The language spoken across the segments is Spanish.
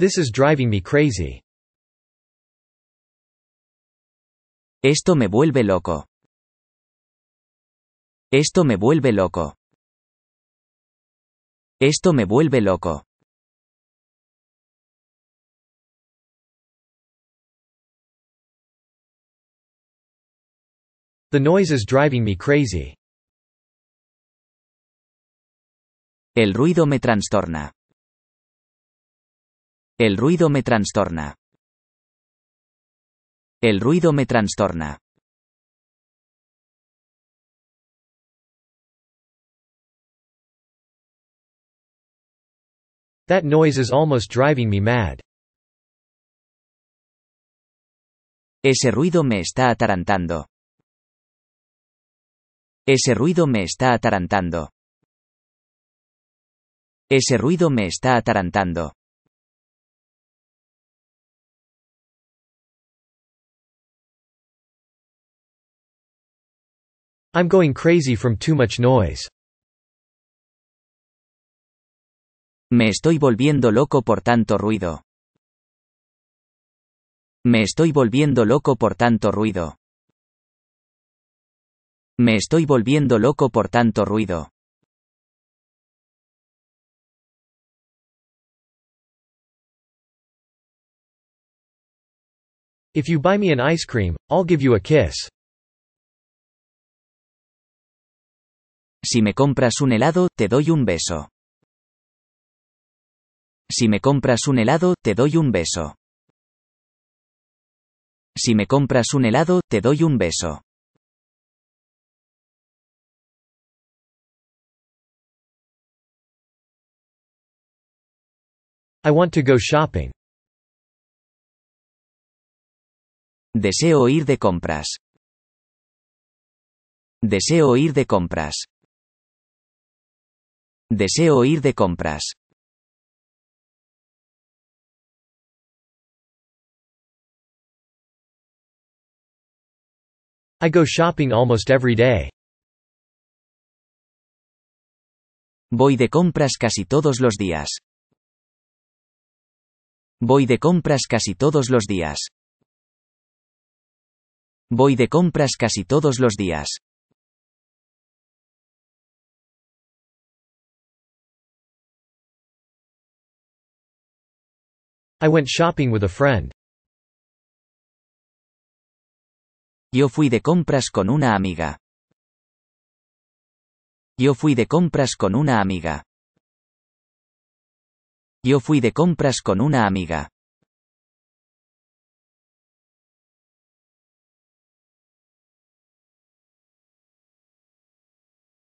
This is driving me crazy. Esto me vuelve loco. Esto me vuelve loco. Esto me vuelve loco. The noise is driving me crazy. El ruido me trastorna. El ruido me trastorna. El ruido me trastorna. That noise is almost driving me mad. Ese ruido me está atarantando. Ese ruido me está atarantando. Ese ruido me está atarantando. I'm going crazy from too much noise. Me estoy volviendo loco por tanto ruido. Me estoy volviendo loco por tanto ruido. Me estoy volviendo loco por tanto ruido. If you buy me an ice cream, I'll give you a kiss. Si me compras un helado, te doy un beso. Si me compras un helado, te doy un beso. Si me compras un helado, te doy un beso. I want to go shopping. Deseo ir de compras. Deseo ir de compras. Deseo ir de compras. I go shopping almost every day. Voy de compras casi todos los días. Voy de compras casi todos los días. Voy de compras casi todos los días. I went shopping with a friend. Yo fui de compras con una amiga. Yo fui de compras con una amiga. Yo fui de compras con una amiga.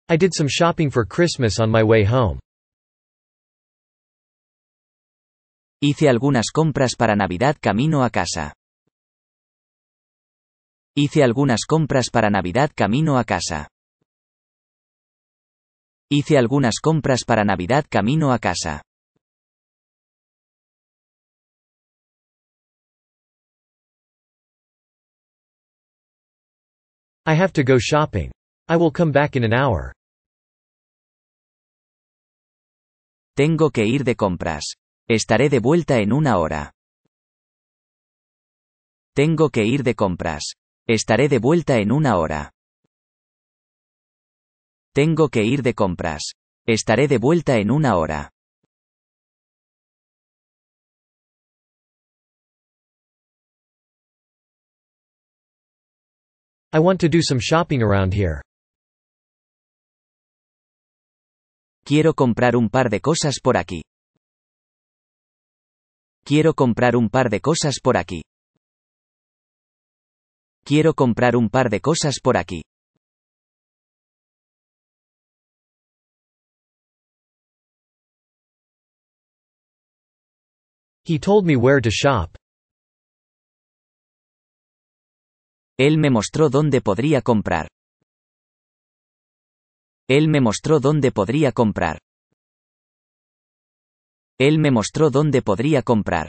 I did some shopping for Christmas on my way home. Hice algunas compras para Navidad camino a casa. Hice algunas compras para Navidad camino a casa. Hice algunas compras para Navidad camino a casa. I have to go shopping. I will come back in an hour. Tengo que ir de compras. Estaré de vuelta en una hora. Tengo que ir de compras. Estaré de vuelta en una hora. Tengo que ir de compras. Estaré de vuelta en una hora. I want to do some shopping around here. Quiero comprar un par de cosas por aquí. Quiero comprar un par de cosas por aquí. Quiero comprar un par de cosas por aquí. He told me where to shop. Él me mostró dónde podría comprar. Él me mostró dónde podría comprar. Él me mostró dónde podría comprar.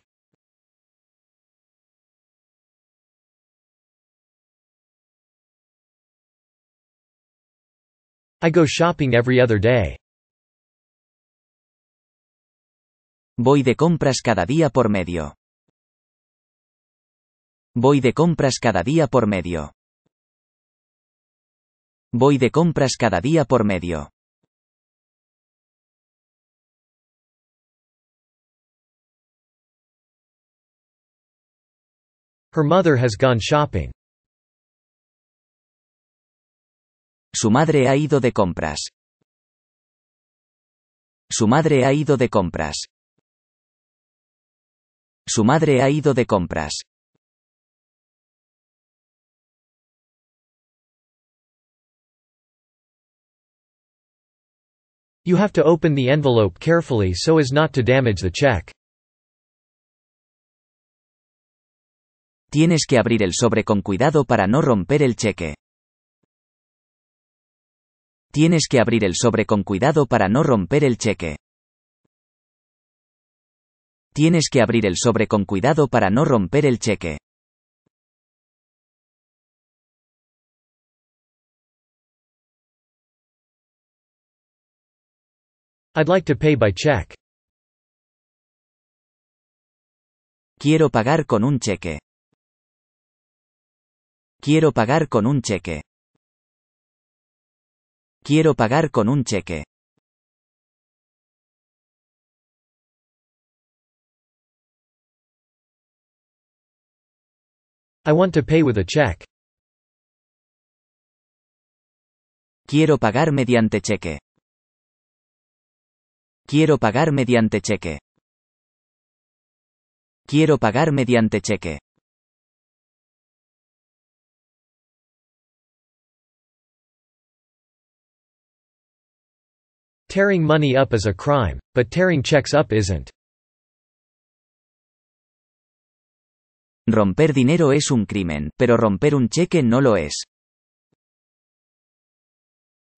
I go shopping every other day. Voy de compras cada día por medio. Voy de compras cada día por medio. Voy de compras cada día por medio. Her mother has gone shopping. Su madre ha ido de compras. Su madre ha ido de compras. Su madre ha ido de compras. You have to open the envelope carefully so as not to damage the check. Tienes que abrir el sobre con cuidado para no romper el cheque. Tienes que abrir el sobre con cuidado para no romper el cheque. Tienes que abrir el sobre con cuidado para no romper el cheque. I'd like to pay by check. Quiero pagar con un cheque. Quiero pagar con un cheque. Quiero pagar con un cheque. I want to pay with a check. Quiero pagar mediante cheque. Quiero pagar mediante cheque. Quiero pagar mediante cheque. Tearing money up is a crime, but tearing checks up isn't. Romper dinero es un crimen, pero romper un cheque no lo es.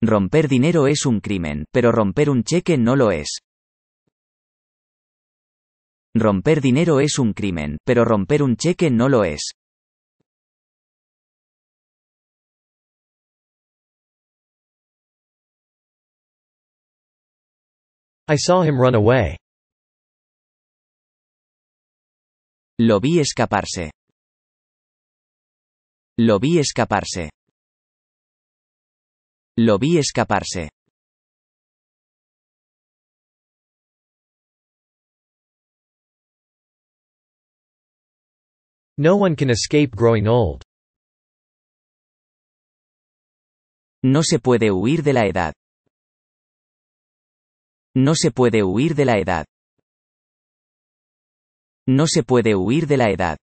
Romper dinero es un crimen, pero romper un cheque no lo es. Romper dinero es un crimen, pero romper un cheque no lo es. I saw him run away. Lo vi escaparse. Lo vi escaparse. Lo vi escaparse. No one can escape growing old. No se puede huir de la edad. No se puede huir de la edad. No se puede huir de la edad.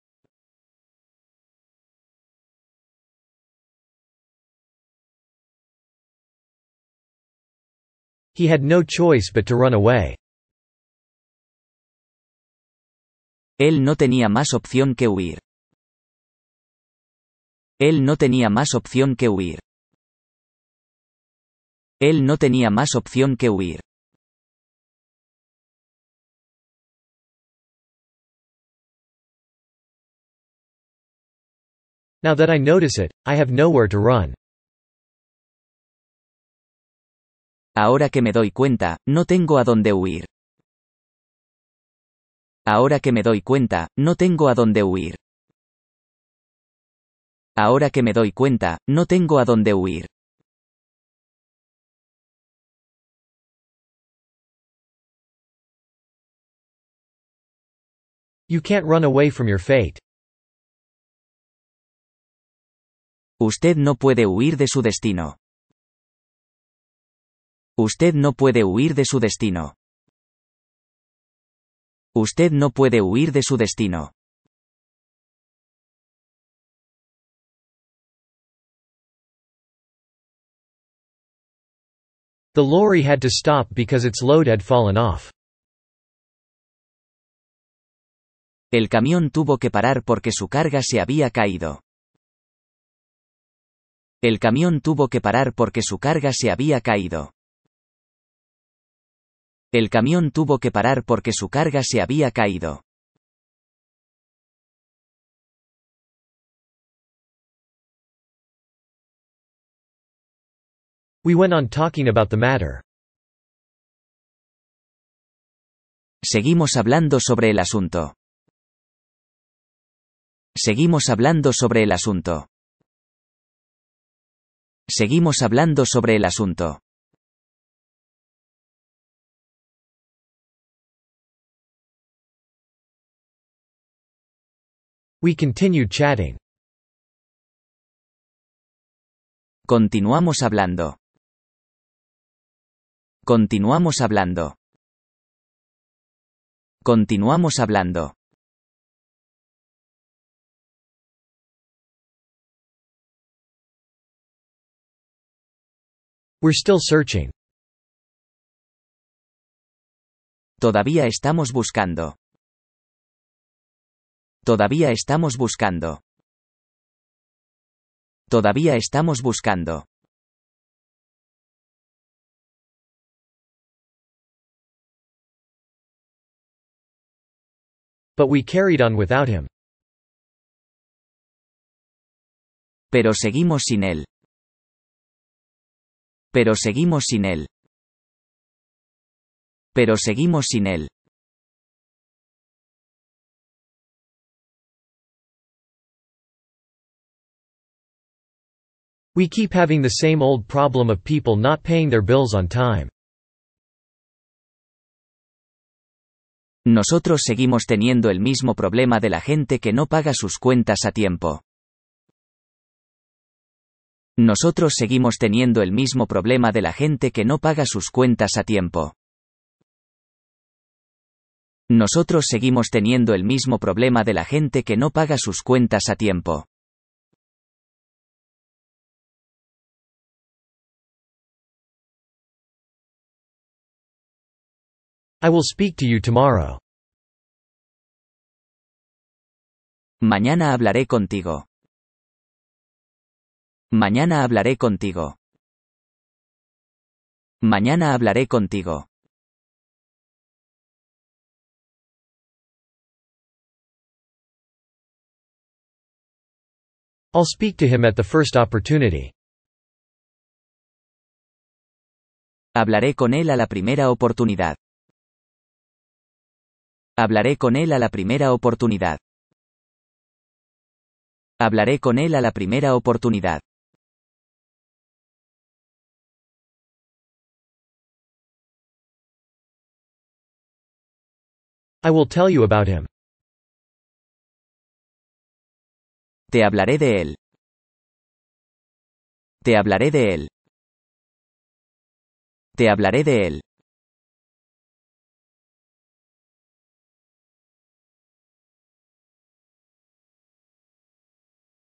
He had no choice but to run away. Él no tenía más opción que huir. Él no tenía más opción que huir. Él no tenía más opción que huir. Now that I notice it, I have nowhere to run. Ahora que me doy cuenta, no tengo a dónde huir. Ahora que me doy cuenta, no tengo a dónde huir. Ahora que me doy cuenta, no tengo a dónde huir. You can't run away from your fate. Usted no puede huir de su destino. Usted no puede huir de su destino. Usted no puede huir de su destino. The lorry had to stop because its load had fallen off. El camión tuvo que parar porque su carga se había caído. El camión tuvo que parar porque su carga se había caído. El camión tuvo que parar porque su carga se había caído. We went on talking about the matter. Seguimos hablando sobre el asunto. Seguimos hablando sobre el asunto seguimos hablando sobre el asunto. We continue chatting. Continuamos hablando. Continuamos hablando. Continuamos hablando. We're still searching. Todavía estamos buscando. Todavía estamos buscando. Todavía estamos buscando. But we carried on without him. Pero seguimos sin él. Pero seguimos sin él. Pero seguimos sin él. We keep having the same old problem of people not paying their bills on time. Nosotros seguimos teniendo el mismo problema de la gente que no paga sus cuentas a tiempo. Nosotros seguimos teniendo el mismo problema de la gente que no paga sus cuentas a tiempo. Nosotros seguimos teniendo el mismo problema de la gente que no paga sus cuentas a tiempo. I will speak to you tomorrow. Mañana hablaré contigo. Mañana hablaré contigo. Mañana hablaré contigo. I'll speak to him at the first opportunity. Hablaré con él a la primera oportunidad. Hablaré con él a la primera oportunidad. Hablaré con él a la primera oportunidad. Te hablaré de él. Te hablaré de él. Te hablaré de él.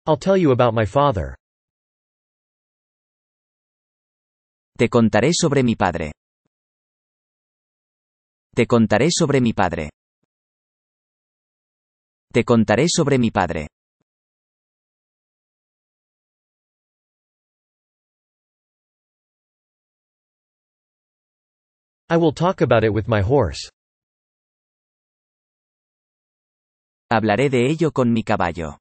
I'll tell you about my father. Te contaré sobre mi padre. Te contaré sobre mi padre. Te contaré sobre mi padre. I will talk about it with my horse. Hablaré de ello con mi caballo.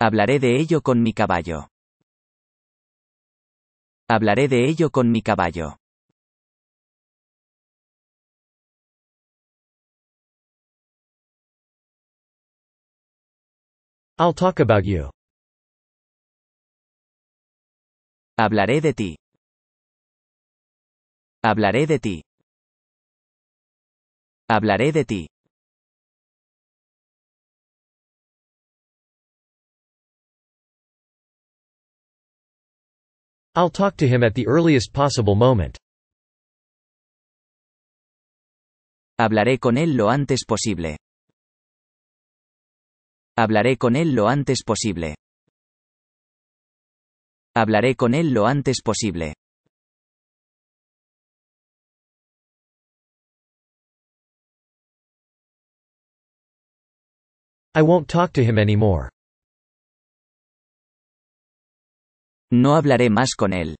Hablaré de ello con mi caballo. Hablaré de ello con mi caballo. I'll talk about you. Hablaré de ti. Hablaré de ti. Hablaré de ti. I'll talk to him at the earliest possible moment. Hablaré con él lo antes posible. Hablaré con él lo antes posible. Hablaré con él lo antes posible. I won't talk to him anymore. No hablaré más con él.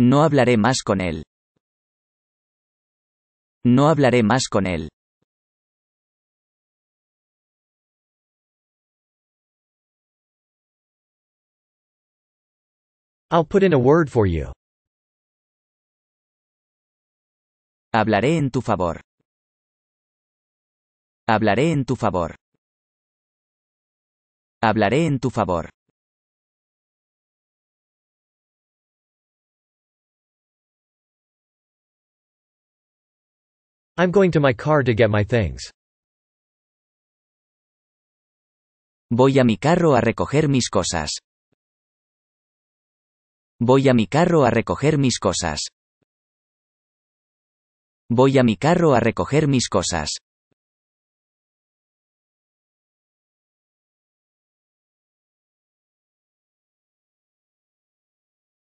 No hablaré más con él. No hablaré más con él. I'll put in a word for you. Hablaré en tu favor. Hablaré en tu favor. Hablaré en tu favor. I'm going to my car to get my things. Voy a mi carro a recoger mis cosas. Voy a mi carro a recoger mis cosas. Voy a mi carro a recoger mis cosas.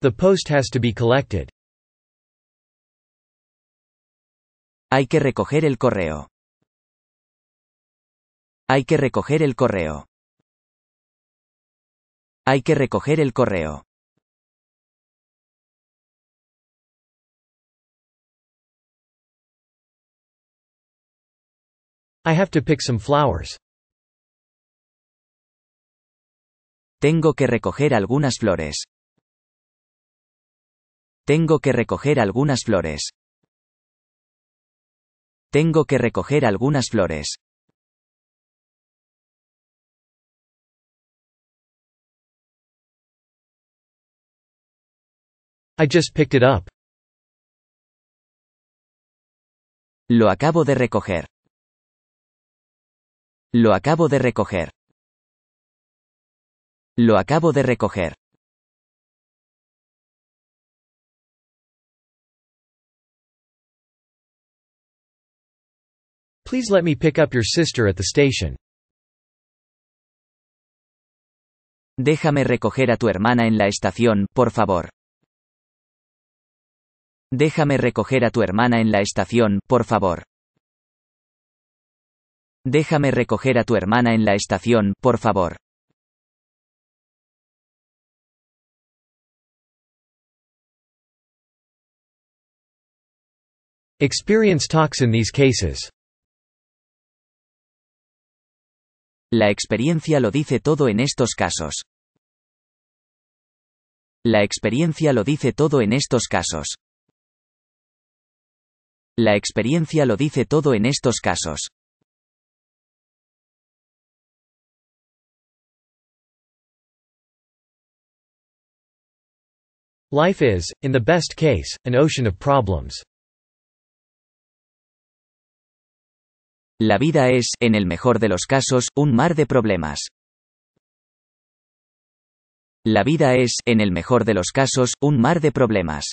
The post has to be collected. Hay que recoger el correo. Hay que recoger el correo. Hay que recoger el correo. I have to pick some flowers. Tengo que recoger algunas flores. Tengo que recoger algunas flores. Tengo que recoger algunas flores. I just picked it up. Lo acabo de recoger. Lo acabo de recoger. Lo acabo de recoger. Please let me pick up your sister at the station. Déjame recoger a tu hermana en la estación, por favor. Déjame recoger a tu hermana en la estación, por favor. Déjame recoger a tu hermana en la estación, por favor. Experience talks in these cases. La experiencia lo dice todo en estos casos. La experiencia lo dice todo en estos casos. La experiencia lo dice todo en estos casos. Life is, in the best case, an ocean of problems. La vida es, en el mejor de los casos, un mar de problemas. La vida es, en el mejor de los casos, un mar de problemas.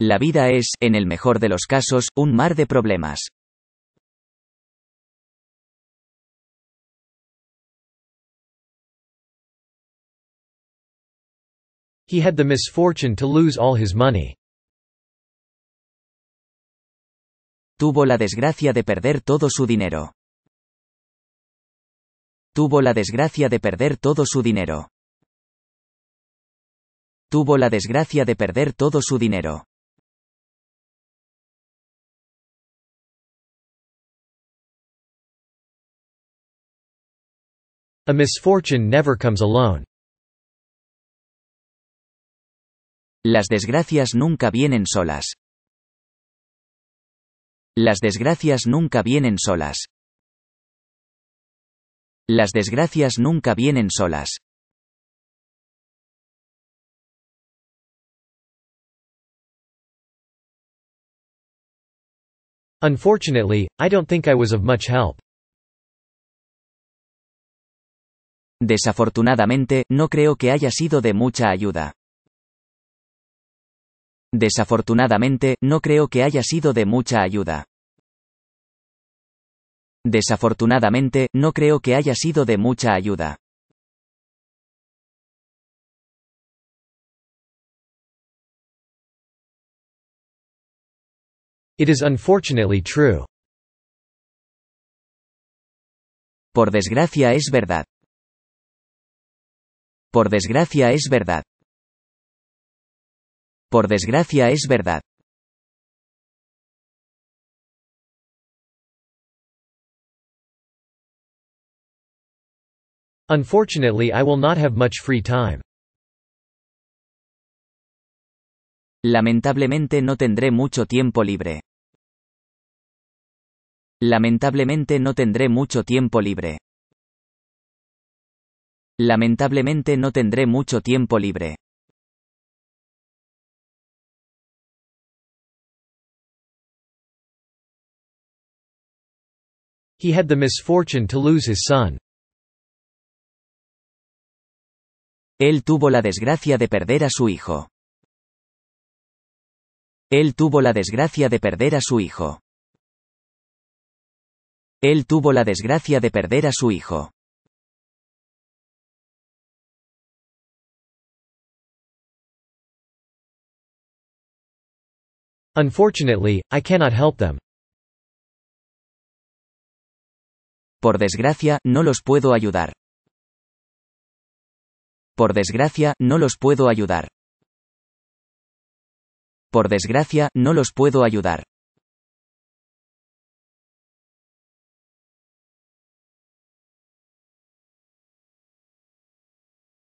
La vida es, en el mejor de los casos, un mar de problemas. He had the misfortune to lose all his money. Tuvo la desgracia de perder todo su dinero. Tuvo la desgracia de perder todo su dinero. Tuvo la desgracia de perder todo su dinero. A misfortune never comes alone. Las desgracias nunca vienen solas. Las desgracias nunca vienen solas. Las desgracias nunca vienen solas. Unfortunately, I don't think I was of much help. Desafortunadamente, no creo que haya sido de mucha ayuda. Desafortunadamente, no creo que haya sido de mucha ayuda. Desafortunadamente, no creo que haya sido de mucha ayuda. It is unfortunately true. Por desgracia es verdad. Por desgracia es verdad. Por desgracia es verdad. Unfortunately I will not have much free time. Lamentablemente no tendré mucho tiempo libre. Lamentablemente no tendré mucho tiempo libre. Lamentablemente no tendré mucho tiempo libre. He had the misfortune to lose his son. Él tuvo la desgracia de perder a su hijo. Él tuvo la desgracia de perder a su hijo. Él tuvo la desgracia de perder a su hijo. Unfortunately, I cannot help them. Por desgracia, no los puedo ayudar. Por desgracia, no los puedo ayudar. Por desgracia, no los puedo ayudar.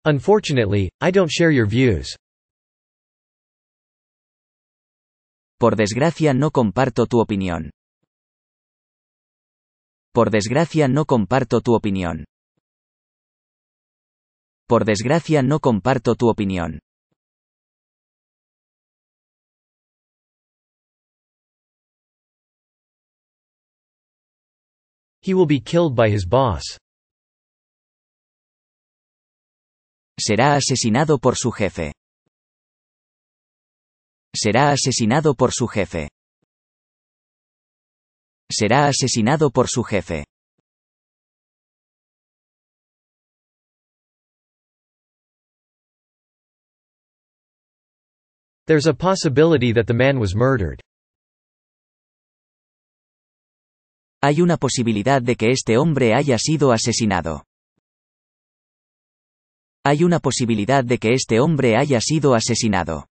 Unfortunately, I don't share your views. Por desgracia no comparto tu opinión. Por desgracia no comparto tu opinión. Por desgracia no comparto tu opinión. He will be killed by his boss. Será asesinado por su jefe. Será asesinado por su jefe. Será asesinado por su jefe. There's a possibility that the man was murdered. Hay una posibilidad de que este hombre haya sido asesinado. Hay una posibilidad de que este hombre haya sido asesinado.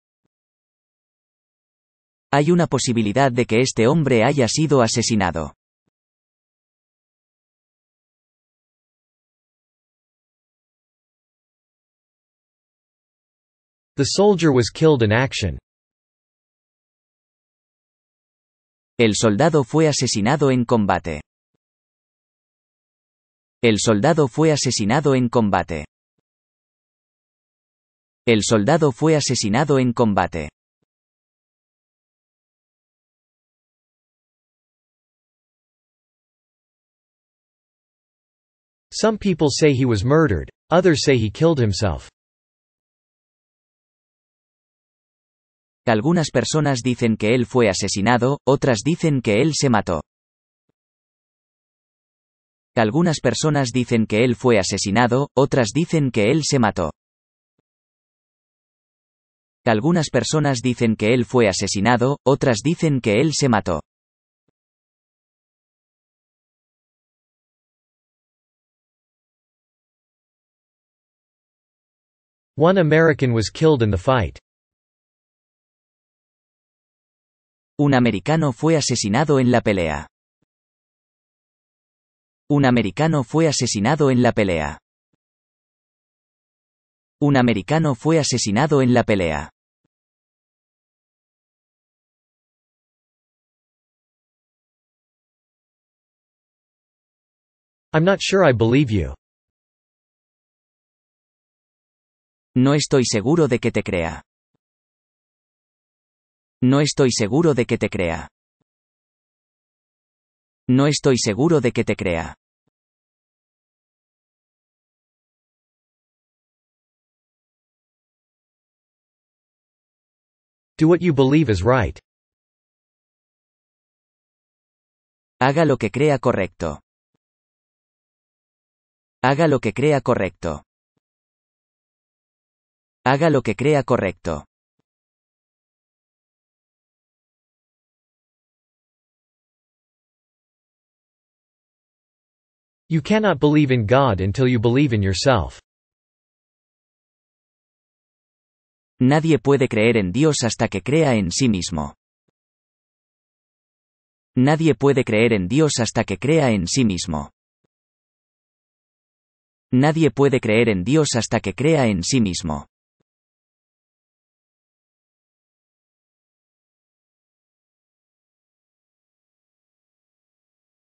Hay una posibilidad de que este hombre haya sido asesinado. The soldier was killed in action. El soldado fue asesinado en combate. El soldado fue asesinado en combate. El soldado fue asesinado en combate. Some people say he was murdered, others say he killed himself. Algunas personas dicen que él fue asesinado, otras dicen que él se mató. Algunas personas dicen que él fue asesinado, otras dicen que él se mató. Algunas personas dicen que él fue asesinado, otras dicen que él se mató. One American was killed in the fight. Un americano fue asesinado en la pelea. Un americano fue asesinado en la pelea. Un americano fue asesinado en la pelea. I'm not sure I believe you. No estoy seguro de que te crea. No estoy seguro de que te crea. No estoy seguro de que te crea. Do what you believe is right. Haga lo que crea correcto. Haga lo que crea correcto. Haga lo que crea correcto. You cannot believe in God until you believe in yourself. Nadie puede creer en Dios hasta que crea en sí mismo. Nadie puede creer en Dios hasta que crea en sí mismo. Nadie puede creer en Dios hasta que crea en sí mismo.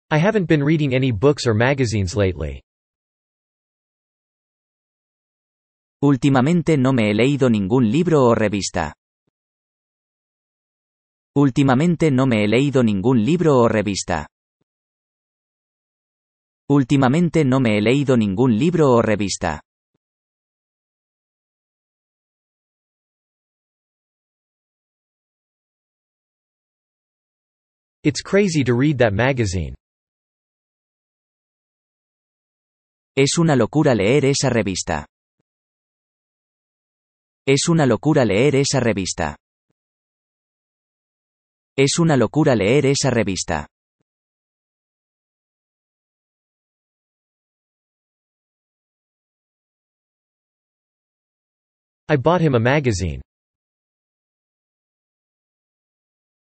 I haven't been reading any books or magazines lately. Últimamente no me he leído ningún libro o revista. Últimamente no me he leído ningún libro o revista. Últimamente no me he leído ningún libro o revista. It's crazy to read that magazine. Es una locura leer esa revista. Es una locura leer esa revista. Es una locura leer esa revista. I bought him a magazine.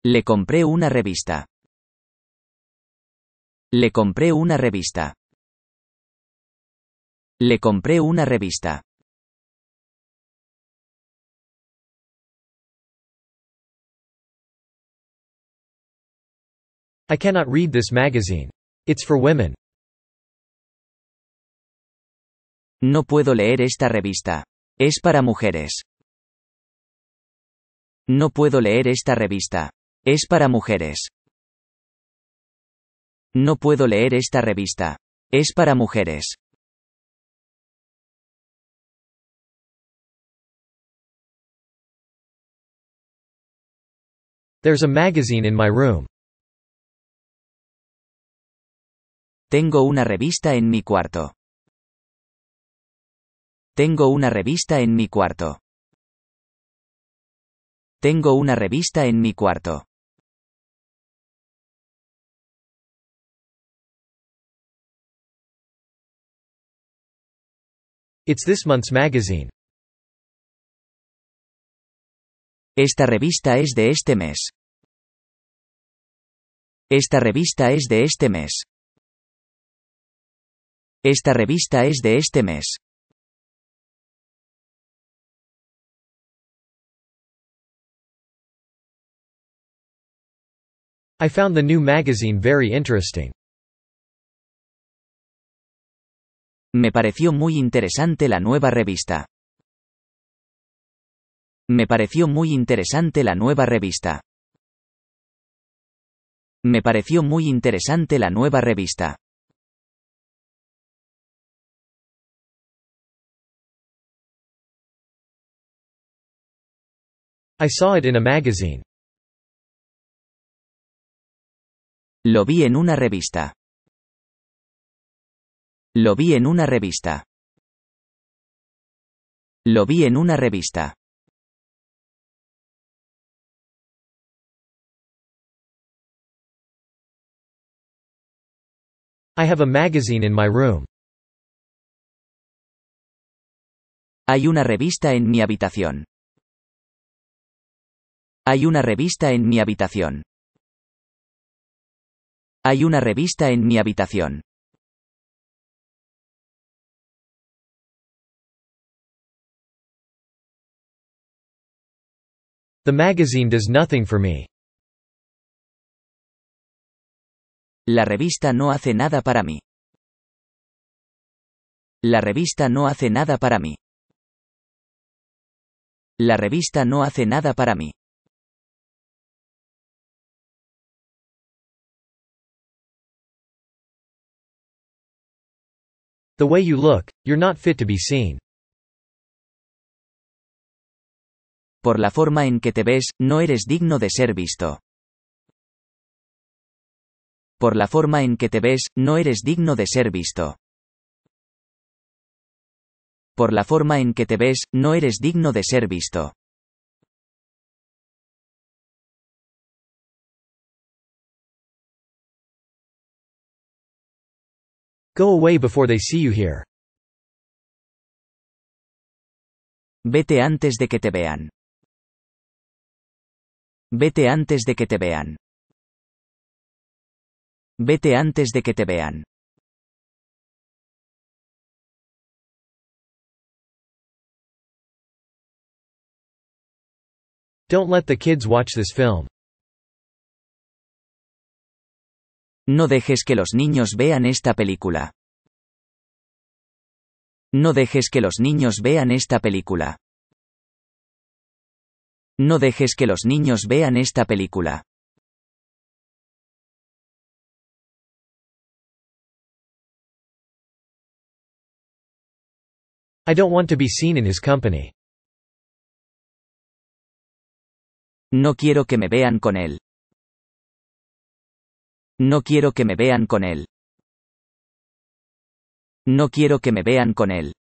Le compré una revista. Le compré una revista. Le compré una revista. I cannot read this magazine. It's for women. No puedo leer esta revista. Es para mujeres. No puedo leer esta revista. Es para mujeres. No puedo leer esta revista. Es para mujeres. There's a magazine in my room. Tengo una revista en mi cuarto. Tengo una revista en mi cuarto. Tengo una revista en mi cuarto. It's this month's magazine. Esta revista es de este mes. Esta revista es de este mes. Esta revista es de este mes. I found the new magazine very interesting. Me pareció muy interesante la nueva revista. Me pareció muy interesante la nueva revista. Me pareció muy interesante la nueva revista. I saw it in a magazine. Lo vi en una revista. Lo vi en una revista. Lo vi en una revista. I have a magazine in my room. Hay una revista en mi habitación. Hay una revista en mi habitación. Hay una revista en mi habitación. The magazine does nothing for me. La revista no hace nada para mí. La revista no hace nada para mí. La revista no hace nada para mí. The way you look, you're not fit to be seen. Por la forma en que te ves, no eres digno de ser visto por la forma en que te ves, no eres digno de ser visto. Por la forma en que te ves, no eres digno de ser visto. Go away before they see you here. Vete antes de que te vean. Vete antes de que te vean. Vete antes de que te vean. No dejes que los niños vean esta película. No dejes que los niños vean esta película. No dejes que los niños vean esta película. I don't want to be seen in his company. No quiero que me vean con él. No quiero que me vean con él. No quiero que me vean con él.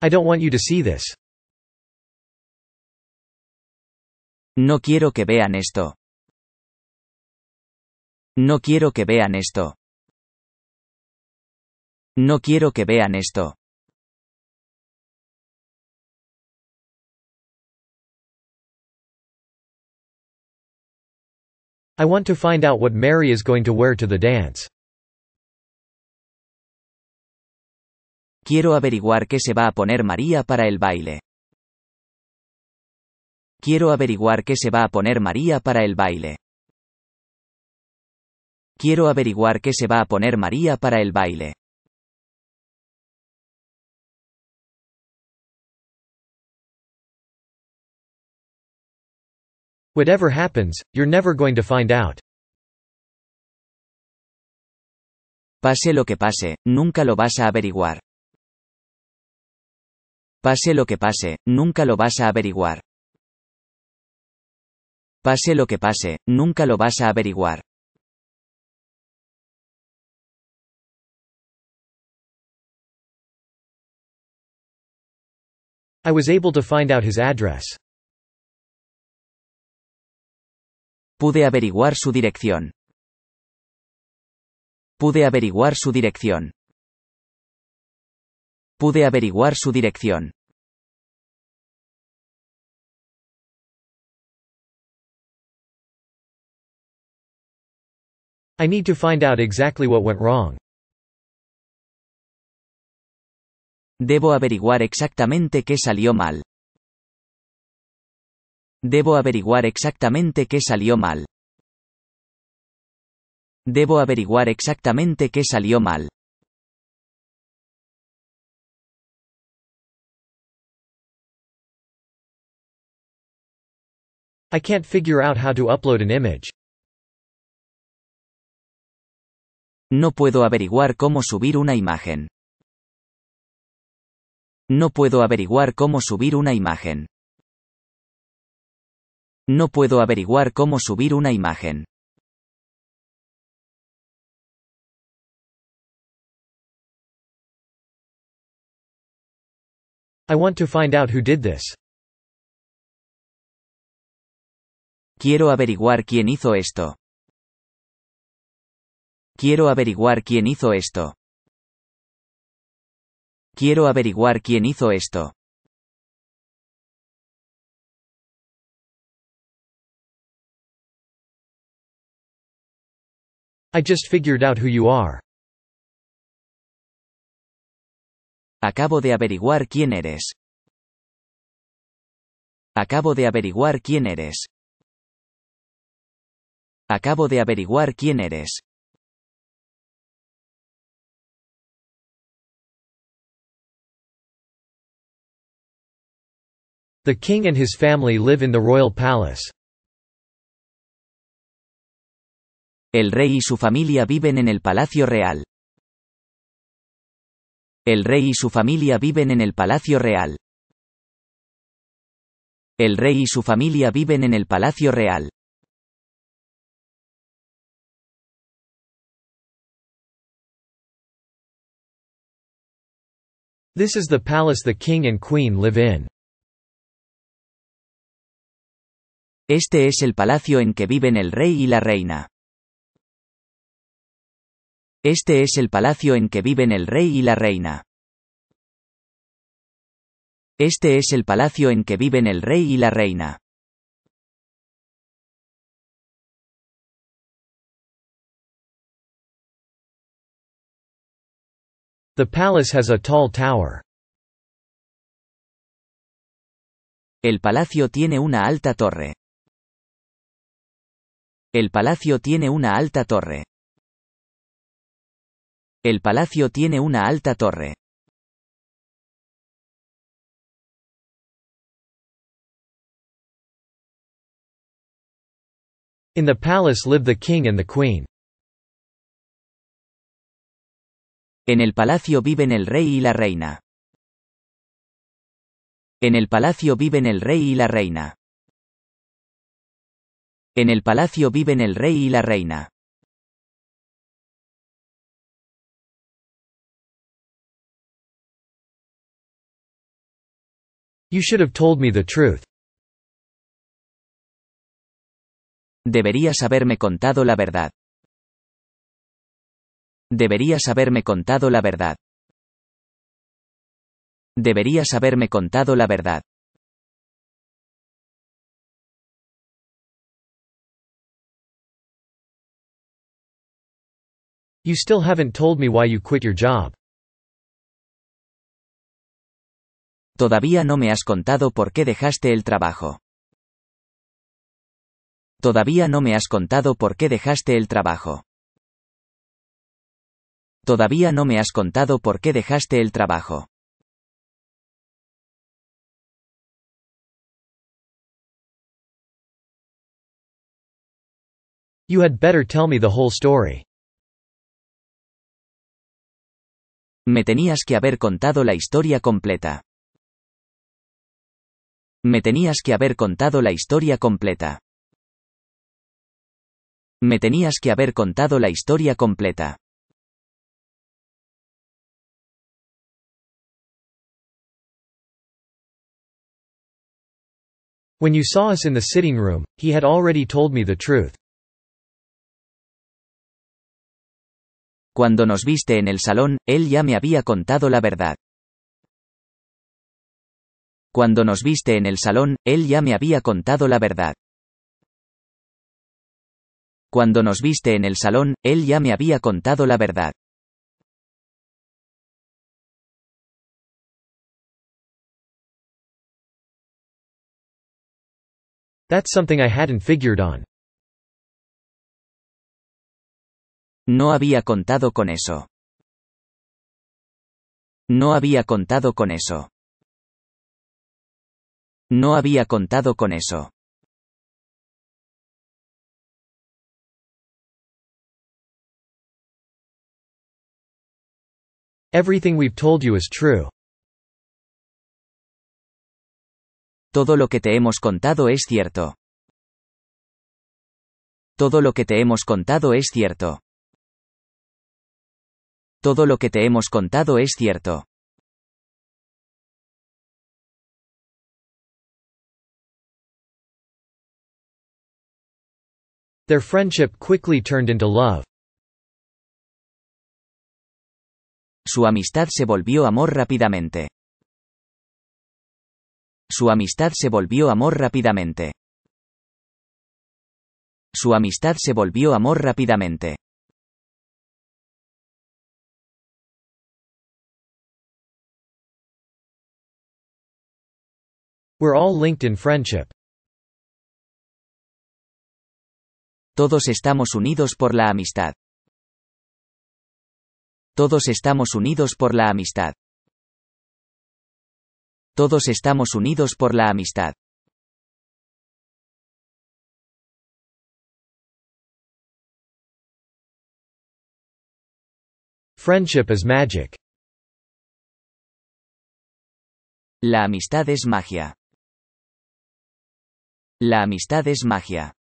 I don't want you to see this. No quiero que vean esto. No quiero que vean esto. No quiero que vean esto. I want to find out what Mary is going to wear to the dance. Quiero averiguar qué se va a poner María para el baile. Quiero averiguar qué se va a poner María para el baile. Quiero averiguar qué se va a poner María para el baile. Whatever happens, you're never going to find out. Pase lo que pase, nunca lo vas a averiguar. Pase lo que pase, nunca lo vas a averiguar. Pase lo que pase, nunca lo vas a averiguar. I was able to find out his address. Pude averiguar su dirección. Pude averiguar su dirección. Pude averiguar su dirección. I need to find out exactly what went wrong. Debo averiguar exactamente qué salió mal. Debo averiguar exactamente qué salió mal. Debo averiguar exactamente qué salió mal. I can't figure out how to upload an image. No puedo averiguar cómo subir una imagen. No puedo averiguar cómo subir una imagen. No puedo averiguar cómo subir una imagen. I want to find out who did this. Quiero averiguar quién hizo esto. Quiero averiguar quién hizo esto. Quiero averiguar quién hizo esto. I just figured out who you are. Acabo de averiguar quién eres. Acabo de averiguar quién eres. Acabo de averiguar quién eres. The king and his family live in the royal palace. El rey y su familia viven en el palacio real. El rey y su familia viven en el palacio real. El rey y su familia viven en el palacio real. This is the palace the king and queen live in. Este es el palacio en que viven el rey y la reina. Este es el palacio en que viven el rey y la reina. Este es el palacio en que viven el rey y la reina. The palace has a tall tower. El palacio tiene una alta torre. El palacio tiene una alta torre. El palacio tiene una alta torre. En el palacio viven el rey y la reina. En el palacio viven el rey y la reina. En el palacio viven el rey y la reina. You should have told me the truth. Deberías haberme contado la verdad. Deberías haberme contado la verdad. Deberías haberme contado la verdad. You still haven't told me why you quit your job. Todavía no me has contado por qué dejaste el trabajo. Todavía no me has contado por qué dejaste el trabajo. Todavía no me has contado por qué dejaste el trabajo. You had better tell me the whole story. Me tenías que haber contado la historia completa. Me tenías que haber contado la historia completa. Me tenías que haber contado la historia completa. When you saw us in the sitting room, he had already told me the truth. Cuando nos viste en el salón, él ya me había contado la verdad. Cuando nos viste en el salón, él ya me había contado la verdad. Cuando nos viste en el salón, él ya me había contado la verdad. That's something I hadn't figured on. No había contado con eso. No había contado con eso. No había contado con eso. Everything we've told you is true. Todo lo que te hemos contado es cierto. Todo lo que te hemos contado es cierto todo lo que te hemos contado es cierto. Their friendship quickly turned into love. Su amistad se volvió amor rápidamente. Su amistad se volvió amor rápidamente. Su amistad se volvió amor rápidamente. We're all linked in friendship. Todos estamos unidos por la amistad. Todos estamos unidos por la amistad. Todos estamos unidos por la amistad. Friendship is magic. La amistad es magia. La amistad es magia.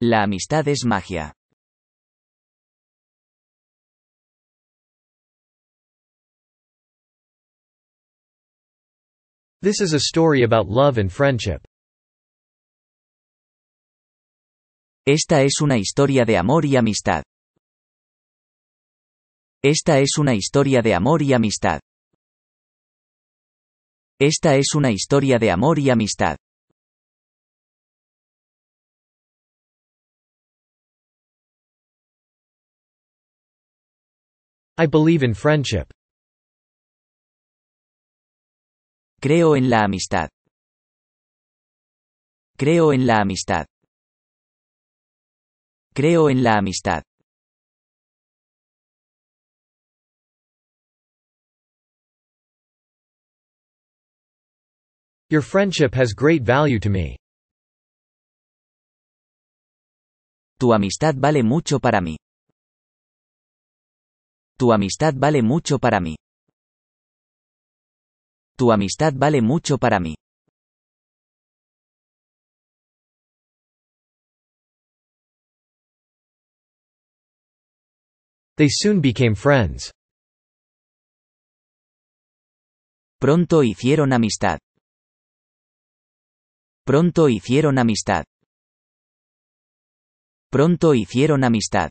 La amistad es magia. This is a story about love and friendship. Esta es una historia de amor y amistad. Esta es una historia de amor y amistad. Esta es una historia de amor y amistad. I believe in friendship. Creo en la amistad. Creo en la amistad. Creo en la amistad. Your friendship has great value to me. Tu amistad vale mucho para mí. Tu amistad vale mucho para mí. Tu amistad vale mucho para mí. They soon became friends. Pronto hicieron amistad. Pronto hicieron amistad. Pronto hicieron amistad.